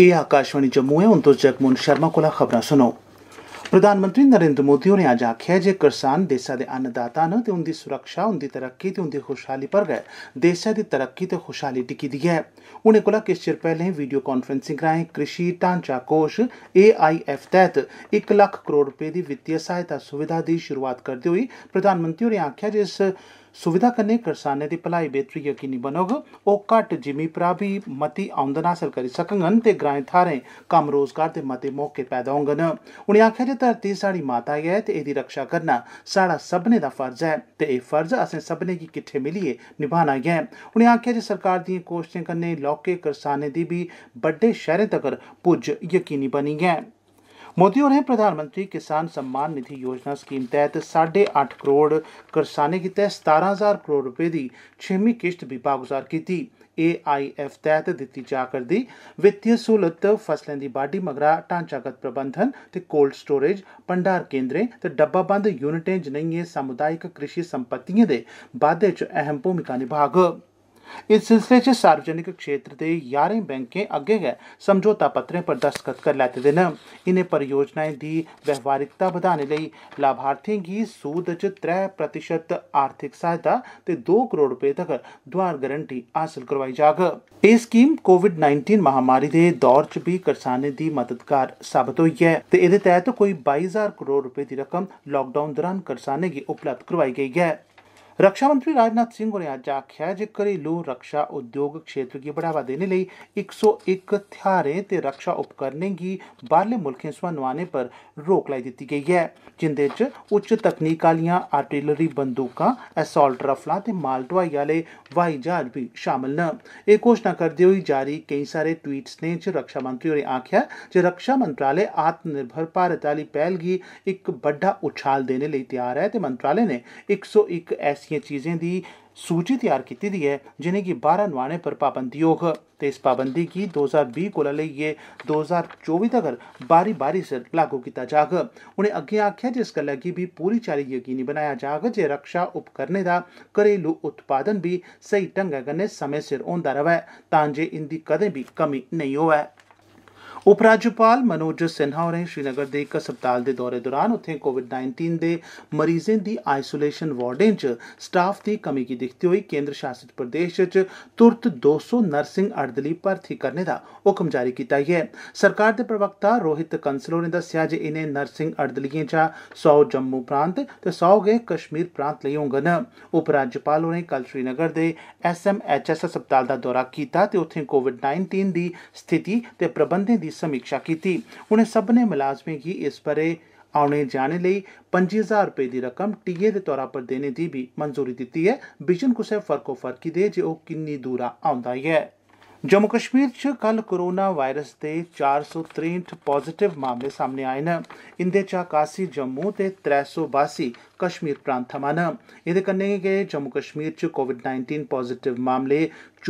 ਇਹ ਆਕਾਸ਼ਵਾਣੀ ਜੰਮੂ ਹੈ ਹੁਣ ਤੋਂ ਜਗਮੋਹਨ ਸ਼ਰਮਾ ਕੋਲ ਖਬਰਾਂ ਸੁਣੋ ਪ੍ਰਧਾਨ ਮੰਤਰੀ ਨਰਿੰਦਰ ਮੋਦੀ ਹੋਰੇ ਅੱਜ ਆਖਿਆ ਜੇ ਕਿਸਾਨ ਦੇਸ਼ਾਂ ਦੇ ਅੰਨਦਾਤਾ ਨੇ ਤੇ ਉਹਦੀ ਸੁਰੱਖਿਆ ਉਹਦੀ ਤਰੱਕੀ ਤੇ ਉਹਦੀ ਖੁਸ਼ਹਾਲੀ ਪਰ ਗਏ ਦੇਸ਼ਾਂ ਦੀ ਤਰੱਕੀ ਤੇ ਖੁਸ਼ਹਾਲੀ ਟਿਕੀ ਦੀ ਹੈ ਉਹਨੇ ਕੋਲ ਕਿਸ ਚਿਰ ਪਹਿਲੇ ਵੀਡੀਓ ਕਾਨਫਰੰਸਿੰਗ ਰਾਹੀਂ ਕ੍ਰਿਸ਼ੀ ਢਾਂਚਾ ਕੋਸ਼ AIF ਤਹਿਤ 1 ਲੱਖ ਕਰੋੜ ਰੁਪਏ ਦੀ ਵਿੱਤੀ ਸਹਾਇਤਾ ਸੁਵਿਧਾ ਦੀ ਸ਼ੁਰੂਆਤ ਕਰਦੇ ਹੋਏ ਪ੍ਰਧਾਨ ਮੰਤਰੀ ਨੇ ਆਖਿਆ ਜੇ ਇਸ सुविधा करसाने සුවිධකනය කරසානැති පලායි බේත්‍රියකිනි बनोग ओकाट परा भी मती आमदन हासिल करी सकंगन ते ग्राएं थारें कम रोजगार ते मते मौके पैदा होंगन उनें आखेआ जे धरती साढ़ी माता है ते एह्दी रक्षा करना साढ़ा सभनें दा फर्ज है ते एह् फर्ज असें सभनें गी किट्ठे मिलियै निभाना ऐ उनें आखेआ जे सरकार दियें कोश्तें कन्नै लौह्के करसानें दी बी बड्डे शैह्रें तगर पुज्ज यकीनी बनी है ਮੋਦੀ ਹੋਰੇ ਪ੍ਰਧਾਨ ਮੰਤਰੀ ਕਿਸਾਨ ਸਨਮਾਨ ਨਿਧੀ ਯੋਜਨਾ ਸਕੀਮ ਤਹਿਤ 8.5 ਕਰੋੜ ਕਿਸਾਨੇ ਕੀਤੇ 17000 ਕਰੋੜ ਰੁਪਏ ਦੀ 6ਵੀਂ ਕਿਸ਼ਤ ਵੀ ਕੀਤੀ AIF ਤਹਿਤ ਦਿੱਤੀ ਜਾ ਕਰਦੀ ਵਿੱਤੀ ਸਹੂਲਤ ਫਸਲਾਂ ਦੀ ਬਾਡੀ ਮਗਰਾ ਢਾਂਚਾਗਤ ਪ੍ਰਬੰਧਨ ਤੇ ਕੋਲਡ ਸਟੋਰੇਜ ਭੰਡਾਰ ਕੇਂਦਰੇ ਤੇ ਡੱਬਾ ਬੰਦ ਯੂਨਿਟਾਂ ਜਨਈਏ ਸਮੁਦਾਇਕ ਕ੍ਰਿਸ਼ੀ ਸੰਪਤੀਆਂ ਦੇ ਵਾਧੇ 'ਚ ਅਹਿਮ ਭੂਮਿਕਾ ਨਿਭਾਗ इस सिलसिले च सार्वजनिक क्षेत्र दे यारें बैंकें अग्गे गै समझौता पत्रें पर दस्तखत करी लैते दे न इनें परियोजनाएं दी व्यवहारिकता बधाने लेई लाभार्थिएं गी सूद च त्रै प्रतिशत आर्थिक सहायता ते दो करोड़ रपे तगर दोआर गरंटी हासल करोआई जाग एह् स्कीम कोविड नाइन्टीन महामारी दे दौर च बी करसानें दी मददगार साबत होई ऐ ते एह्दे तैह्त कोई बाई हजार करोड़ रपे दी रकम लाकडाउन दरान करसानें गी उपलब्ध करोआई गेई ऐ रक्षा मंत्री राजनाथ सिंह होरें अज्ज आखेआ ऐ जे घरेलू रक्षा उद्योग क्षेत्र गी बढ़ावा देने लेई इक सौ इक थेहारें ते रक्षा उपकरणें गी बाहरले मुल्खें थमां नोआने पर रोक लाई दित्ती गेई ऐ जिंदे च उच्च तकनीक आह्लियां आर्टिलरी बंदूकां असॉल्ट रफलां ते माल ढोआई आह्ले ब्हाई जहाज बी शामल न एह् घोषणा करदे होई जारी केई सारे ट्वीट स्नेह च रक्षा मंत्री होरें आखेआ जे रक्षा मंत्रालय आत्मनिर्भर भारत आह्ली पैह्ल गी इक बड्डा उछाल देने लेई तैयार ऐ ते मंत्रालय नै इक सौ इक ऐसे ऐसी ਚੀਜ਼ਾਂ ਦੀ ਸੂਚੀ ਤਿਆਰ ਕੀਤੀ ਦੀ ਹੈ ਜਿਨੇ ਕਿ 12 ਨਵਾਣੇ ਪਰ ਪਾਬੰਦੀਯੋਗ ਤੇ ਇਸ ਪਾਬੰਦੀ ਕੀ 2020 ਕੋਲ ਲਈਏ 2024 ਤੱਕ ਬਾਰੀ-ਬਾਰੀ ਸੇ ਲਾਗੂ ਕੀਤਾ ਜਾਗਾ ਉਹਨੇ ਅੱਗੇ ਆਖਿਆ ਜਿਸ ਗੱਲ ਕੀ ਵੀ ਪੂਰੀ ਚਾਲੀ ਯਕੀਨੀ ਬਣਾਇਆ ਜਾਗ ਜੇ ਰੱਖਿਆ ਉਪਕਰਨੇ ਦਾ ਘਰੇਲੂ ਉਤਪਾਦਨ ਵੀ ਸਹੀ ਢੰਗ ਕਨੇ ਸਮੇਂ ਸਿਰ ਹੁੰਦਾ ਰਵੇ ਤਾਂ ਜੇ ਇੰਦੀ ਕਦੇ ਵੀ ਕਮੀ ਨਹੀਂ ਹੋਵੇ ਉਪ ਰਾਜਪਾਲ ਮਨੋਜ ਸਿਨਹਾ ਹੋਰੇ ਸ਼੍ਰੀਨਗਰ ਦੇ ਇੱਕ ਹਸਪਤਾਲ ਦੇ ਦੌਰੇ ਦੌਰਾਨ ਉੱਥੇ ਕੋਵਿਡ-19 ਦੇ ਮਰੀਜ਼ਾਂ ਦੀ ਆਈਸੋਲੇਸ਼ਨ ਵਾਰਡਾਂ 'ਚ ਸਟਾਫ ਦੀ ਕਮੀ ਕੀ ਦਿਖਤੀ ਹੋਈ ਕੇਂਦਰ ਸ਼ਾਸਿਤ ਪ੍ਰਦੇਸ਼ 'ਚ ਤੁਰਤ 200 ਨਰਸਿੰਗ ਅਰਦਲੀ ਭਰਤੀ ਕਰਨੇ ਦਾ ਹੁਕਮ ਜਾਰੀ ਕੀਤਾ ਹੈ ਸਰਕਾਰ ਦੇ ਪ੍ਰਵਕਤਾ ਰੋਹਿਤ ਕੰਸਲੋ ਨੇ ਦੱਸਿਆ ਜੇ ਇਹਨੇ ਨਰਸਿੰਗ ਅਰਦਲੀਆਂ 'ਚ 100 ਜੰਮੂ ਪ੍ਰਾਂਤ ਤੇ 100 ਗਏ ਕਸ਼ਮੀਰ ਪ੍ਰਾਂਤ ਲਈ ਨਾ ਉਪ ਰਾਜਪਾਲ ਹੋਰੇ ਕੱਲ ਸ਼੍ਰੀਨਗਰ ਦੇ ਐਸਐਮਐਚਐਸ ਹਸਪਤਾਲ ਦਾ ਦੌਰਾ ਕੀਤਾ ਤੇ ਉੱਥੇ ਕੋਵਿਡ-19 ਦੀ ਸਥਿਤੀ ਤੇ ਪ੍ਰਬੰਧਨ ਦੀ ਸਮੀਖਿਆ ਕੀਤੀ ਉਹਨੇ ਸਭ ਨੇ ਮੁਲਾਜ਼ਮੇ ਕੀ ਇਸ ਬਾਰੇ ਆਉਣੇ ਜਾਣੇ ਲਈ 25000 ਰੁਪਏ ਦੀ ਰਕਮ ਟੀਏ ਦੇ ਤੌਰ 'ਤੇ ਦੇਣੇ ਦੀ ਵੀ ਮਨਜ਼ੂਰੀ ਦਿੱਤੀ ਹੈ ਬਿਜਨ ਕੁਸੇ ਫਰਕੋ ਫਰਕੀ ਦੇ ਜੇ ਉਹ ਕਿੰਨੀ ਦੂਰਾ ਆਉਂਦਾ ਹੈ ਜੰਮੂ ਕਸ਼ਮੀਰ 'ਚ ਕੱਲ ਕੋਰੋਨਾ ਵਾਇਰਸ ਦੇ 463 ਪੋਜ਼ਿਟਿਵ ਮਾਮਲੇ ਸਾਹਮਣੇ ਆਏ ਨੇ ਇੰਦੇ ਚਾ ਕਾਸੀ ਜੰਮੂ ਤੇ 382 ਕਸ਼ਮੀਰ ਪ੍ਰਾਂਤ ਥਮਾਂ ਇਹਦੇ ਕੰਨੇ ਗਏ ਜੰਮੂ ਕਸ਼ਮੀਰ 'ਚ ਕੋਵਿਡ-19 ਪੋਜ਼ਿਟਿਵ ਮਾਮਲੇ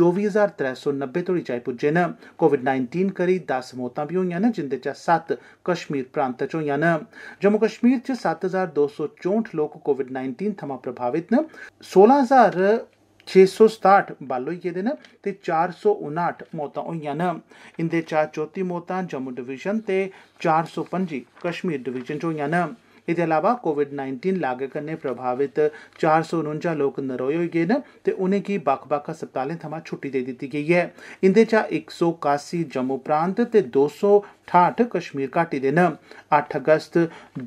24390 ਤੋਂ ਚਾਈ ਪੁੱਜੇ ਨੇ ਕੋਵਿਡ-19 ਕਰੀ 10 ਮੌਤਾਂ ਵੀ ਹੋਈਆਂ ਨੇ ਜਿੰਦੇ ਚਾ 7 ਕਸ਼ਮੀਰ ਪ੍ਰਾਂਤ 'ਚ ਹੋਈਆਂ ਨੇ ਜੰਮੂ ਕਸ਼ਮੀਰ 'ਚ 7264 ਲੋਕ ਕੋਵਿਡ-19 ਥਮਾ ਪ੍ਰਭਾਵਿਤ ਨੇ 16000 667 ਬਾਲੋ ਇਹ ਦੇ ਨੇ ਤੇ 459 ਮੌਤਾਂ ਹੋਈਆਂ ਨਾ ਇੰਦੇ ਚਾ 34 ਮੌਤਾਂ ਜੰਮੂ ਡਿਵੀਜ਼ਨ ਤੇ 405 ਕਸ਼ਮੀਰ ਡਿਵੀਜ਼ਨ ਚ ਹੋਈਆਂ ਨੇ ਇਹਦੇ ਇਲਾਵਾ ਕੋਵਿਡ-19 ਲਾਗੇ ਕਰਨੇ ਪ੍ਰਭਾਵਿਤ 449 ਲੋਕ ਨਰੋਏ ਹੋਏ ਗਏ ਨੇ ਤੇ ਉਹਨੇ ਕੀ ਬਖ-ਬਖ ਹਸਪਤਾਲਾਂ ਥਮਾ ਛੁੱਟੀ ਦੇ ਦਿੱਤੀ ਗਈ ਹੈ ਇੰਦੇ ਚ 181 ਜੰਮੂ ਪ੍ਰਾਂਤ ਤੇ 268 ਕਸ਼ਮੀਰ ਘਾਟੀ ਦੇ ਨਾ 8 ਅਗਸਤ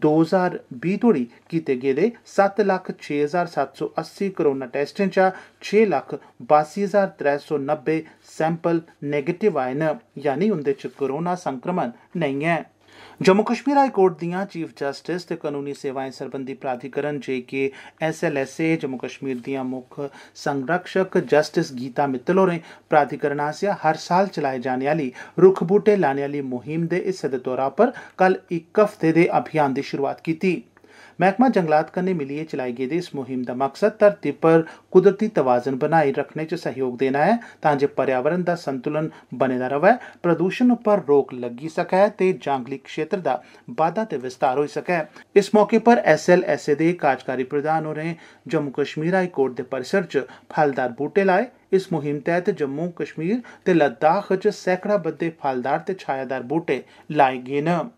2020 ਤੋੜੀ ਕੀਤੇ ਗਏ ਦੇ 7,6780 ਕਰੋਨਾ ਟੈਸਟਾਂ ਚ 6,82,390 ਸੈਂਪਲ ਨੈਗੇਟਿਵ ਆਏ ਨੇ ਯਾਨੀ ਉਹਦੇ ਚ ਕਰੋਨਾ ਸੰਕਰਮਣ ਨਹੀਂ ਹੈ ਜੰਮੂ ਕਸ਼ਮੀਰ ਹਾਈ ਕੋਰਟ ਦੀਆਂ ਚੀਫ ਜਸਟਿਸ ਤੇ ਕਾਨੂੰਨੀ ਸੇਵਾਵਾਂ ਸੰਬੰਧੀ ਪ੍ਰਾਧਿਕਰਨ ਜੇਕੇ ਐਸਐਲਐਸਏ ਜੰਮੂ ਕਸ਼ਮੀਰ ਦੀਆਂ ਮੁੱਖ ਸੰਰਕਸ਼ਕ ਜਸਟਿਸ ਗੀਤਾ ਮਿੱਤਲ ਹੋਰੇ ਪ੍ਰਾਧਿਕਰਨ ਆਸਿਆ ਹਰ ਸਾਲ ਚਲਾਏ ਜਾਣ ਵਾਲੀ ਰੁੱਖ ਬੂਟੇ ਲਾਣ ਵਾਲੀ ਮੁਹਿੰਮ ਦੇ ਇਸ ਦੇ ਪਰ ਕੱਲ ਇੱਕ ਹਫ਼ਤੇ ਦੇ ਅਭਿਆਨ ਦੀ ਸ਼ੁਰੂਆਤ ਕੀਤੀ ਮਹਿਕਮਾ ਜੰਗਲਾਤ ਕੰਨੇ ਮਿਲੀਏ ਚਲਾਈ ਗਈ ਇਸ ਮੁਹਿੰਮ ਦਾ ਮਕਸਦ ਧਰਤੀ ਪਰ ਕੁਦਰਤੀ ਤਵਾਜ਼ਨ ਬਣਾਈ ਰੱਖਣੇ 'ਚ ਸਹਿਯੋਗ ਦੇਣਾ ਹੈ ਤਾਂ ਜੋ ਪਰਿਆਵਰਣ ਦਾ ਸੰਤੁਲਨ ਬਣੇ ਦਾ ਰਹੇ ਪ੍ਰਦੂਸ਼ਣ ਉੱਪਰ ਰੋਕ ਲੱਗੀ ਸਕੇ ਤੇ ਜੰਗਲੀ ਖੇਤਰ ਦਾ ਵਾਧਾ ਤੇ ਵਿਸਤਾਰ ਹੋ ਸਕੇ ਇਸ ਮੌਕੇ ਪਰ ਐਸਐਲਐਸਏ ਦੇ ਕਾਰਜਕਾਰੀ ਪ੍ਰਧਾਨ ਹੋਰੇ ਜੰਮੂ ਕਸ਼ਮੀਰ ਹਾਈ ਕੋਰਟ ਦੇ ਪਰਿਸਰ 'ਚ ਫਲਦਾਰ ਬੂਟੇ ਲਾਏ ਇਸ ਮੁਹਿੰਮ ਤਹਿਤ ਜੰਮੂ ਕਸ਼ਮੀਰ ਤੇ ਲੱਦਾਖ 'ਚ ਸੈਂਕੜਾ ਬੱਦੇ ਫਲਦਾਰ ਤੇ ਛਾਇਆਦਾਰ ਬੂਟੇ ਲਾਏ ਗਏ ਨੇ